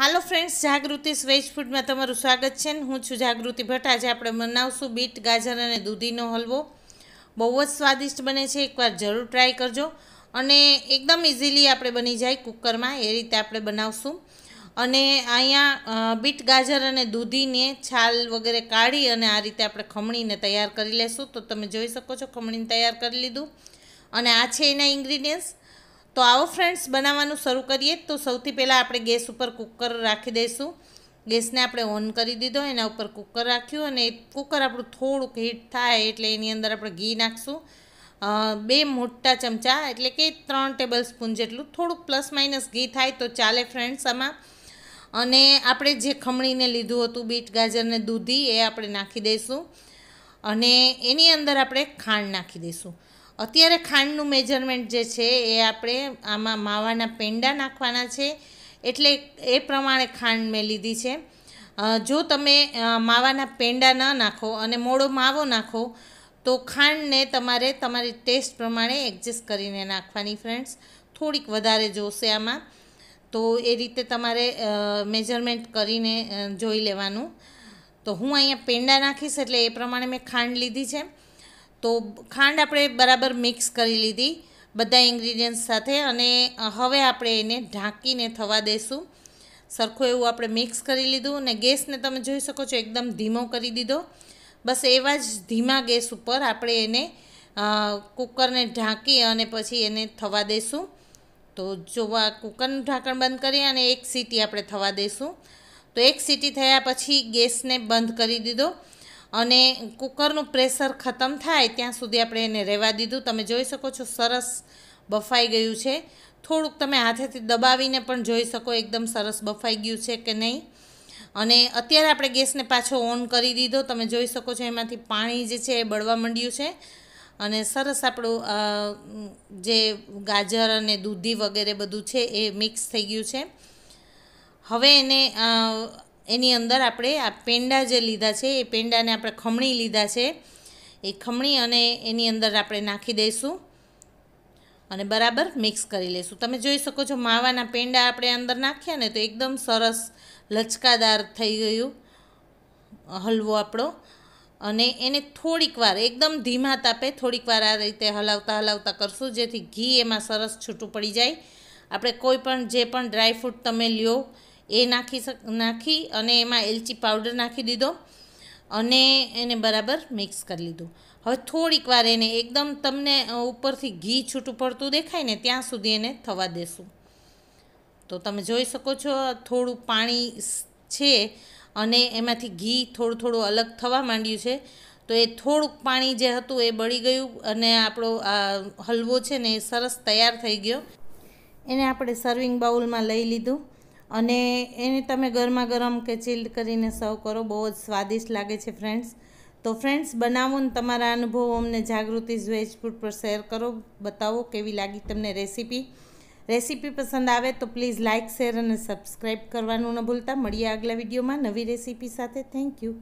હાલો friends જાગૃતિ સ્વેજ ફૂડમાં તમારું સ્વાગત છે હું છું જાગૃતિ ભટ્ટ આજે આપણે બનાવશું બીટ ગાજર અને દૂધીનો હલવો બહુ જ સ્વાદિષ્ટ બને છે એકવાર જરૂર ટ્રાય કરજો અને એકદમ ઇઝીલી આપણે બની જાય કુકરમાં એ રીતે આપણે બનાવશું અને અહીંયા બીટ ગાજર અને દૂધીને છાલ વગેરે કાઢી અને આ રીતે આપણે ખમણીને તૈયાર કરી લેશું તો તમે જોઈ શકો છો ખમણીને તૈયાર કરી લીધું અને આ છે એના ઇન્ગ્રીડિયન્ટ્સ તો આવો ફ્રેન્ડ્સ બનાવવાનું શરૂ કરીએ તો સૌથી પહેલાં આપણે ગેસ ઉપર કુકર રાખી દઈશું ગેસને આપણે ઓન કરી દીધો એના ઉપર કુકર રાખ્યું અને કુકર આપણું થોડુંક હીટ થાય એટલે એની અંદર આપણે ઘી નાખશું બે મોટા ચમચા એટલે કે ત્રણ ટેબલ સ્પૂન જેટલું થોડુંક પ્લસ માઇનસ ઘી થાય તો ચાલે ફ્રેન્ડ્સ આમાં અને આપણે જે ખમણીને લીધું હતું બીટ ગાજરને દૂધી એ આપણે નાખી દઈશું અને એની અંદર આપણે ખાંડ નાખી દઈશું અત્યારે ખાંડનું મેજરમેન્ટ જે છે એ આપણે આમાં માવાના પેંડા નાખવાના છે એટલે એ પ્રમાણે ખાંડ મેં લીધી છે જો તમે માવાના પેંડા ન નાખો અને મોડો માવો નાખો તો ખાંડને તમારે તમારી ટેસ્ટ પ્રમાણે એડજસ્ટ કરીને નાખવાની ફ્રેન્ડ્સ થોડીક વધારે જોશે આમાં તો એ રીતે તમારે મેજરમેન્ટ કરીને જોઈ લેવાનું તો હું અહીંયા પેંડા નાખીશ એટલે એ પ્રમાણે મેં ખાંડ લીધી છે તો ખાંડ આપણે બરાબર મિક્સ કરી લીધી બધા ઇન્ગ્રીડિયન્ટ સાથે અને હવે આપણે એને ઢાંકીને થવા દઈશું સરખું એવું આપણે મિક્સ કરી લીધું અને ગેસને તમે જોઈ શકો છો એકદમ ધીમો કરી દીધો બસ એવા જ ધીમા ગેસ ઉપર આપણે એને કુકરને ઢાંકી અને પછી એને થવા દઈશું તો જોવા કુકરનું ઢાંકણ બંધ કરી અને એક સીટી આપણે થવા દઈશું તો એક સીટી થયા પછી ગેસને બંધ કરી દીધો અને કુકરનું પ્રેશર ખતમ થાય ત્યાં સુધી આપણે એને રહેવા દીધું તમે જોઈ શકો છો સરસ બફાઈ ગયું છે થોડુંક તમે હાથેથી દબાવીને પણ જોઈ શકો એકદમ સરસ બફાઈ ગયું છે કે નહીં અને અત્યારે આપણે ગેસને પાછો ઓન કરી દીધો તમે જોઈ શકો છો એમાંથી પાણી જે છે એ બળવા માંડ્યું છે અને સરસ આપણું જે ગાજર અને દૂધી વગેરે બધું છે એ મિક્સ થઈ ગયું છે હવે એને એની અંદર આપણે આ પેંડા જે લીધા છે એ પેંડાને આપણે ખમણી લીધા છે એ ખમણી અને એની અંદર આપણે નાખી દઈશું અને બરાબર મિક્સ કરી લઈશું તમે જોઈ શકો છો માવાના પેંડા આપણે અંદર નાખ્યા ને તો એકદમ સરસ લચકાદાર થઈ ગયું હલવો આપણો અને એને થોડીક વાર એકદમ ધીમા તાપે થોડીક વાર આ રીતે હલાવતા હલાવતા કરશું જેથી ઘી એમાં સરસ છૂટું પડી જાય આપણે કોઈ પણ જે પણ ડ્રાયફ્રૂટ તમે લ્યો એ નાખી શક નાખી અને એમાં એલચી પાવડર નાખી દીધો અને એને બરાબર મિક્સ કરી લીધું હવે થોડીક વાર એને એકદમ તમને ઉપરથી ઘી છૂટું પડતું દેખાય ને ત્યાં સુધી એને થવા દેશું તો તમે જોઈ શકો છો થોડું પાણી છે અને એમાંથી ઘી થોડું થોડું અલગ થવા માંડ્યું છે તો એ થોડુંક પાણી જે હતું એ બળી ગયું અને આપણો આ હલવો છે ને એ સરસ તૈયાર થઈ ગયો એને આપણે સર્વિંગ બાઉલમાં લઈ લીધું અને એને તમે ગરમા ગરમ કે ચિલ્ડ કરીને સર્વ કરો બહુ જ સ્વાદિષ્ટ લાગે છે ફ્રેન્ડ્સ તો ફ્રેન્ડ્સ બનાવો ને તમારા અનુભવો અમને જાગૃતિ વેજ ફૂડ પર શેર કરો બતાવો કેવી લાગી તમને રેસીપી રેસીપી પસંદ આવે તો પ્લીઝ લાઇક શેર અને સબસ્ક્રાઈબ કરવાનું ન ભૂલતા મળીએ આગલા વિડીયોમાં નવી રેસીપી સાથે થેન્ક યુ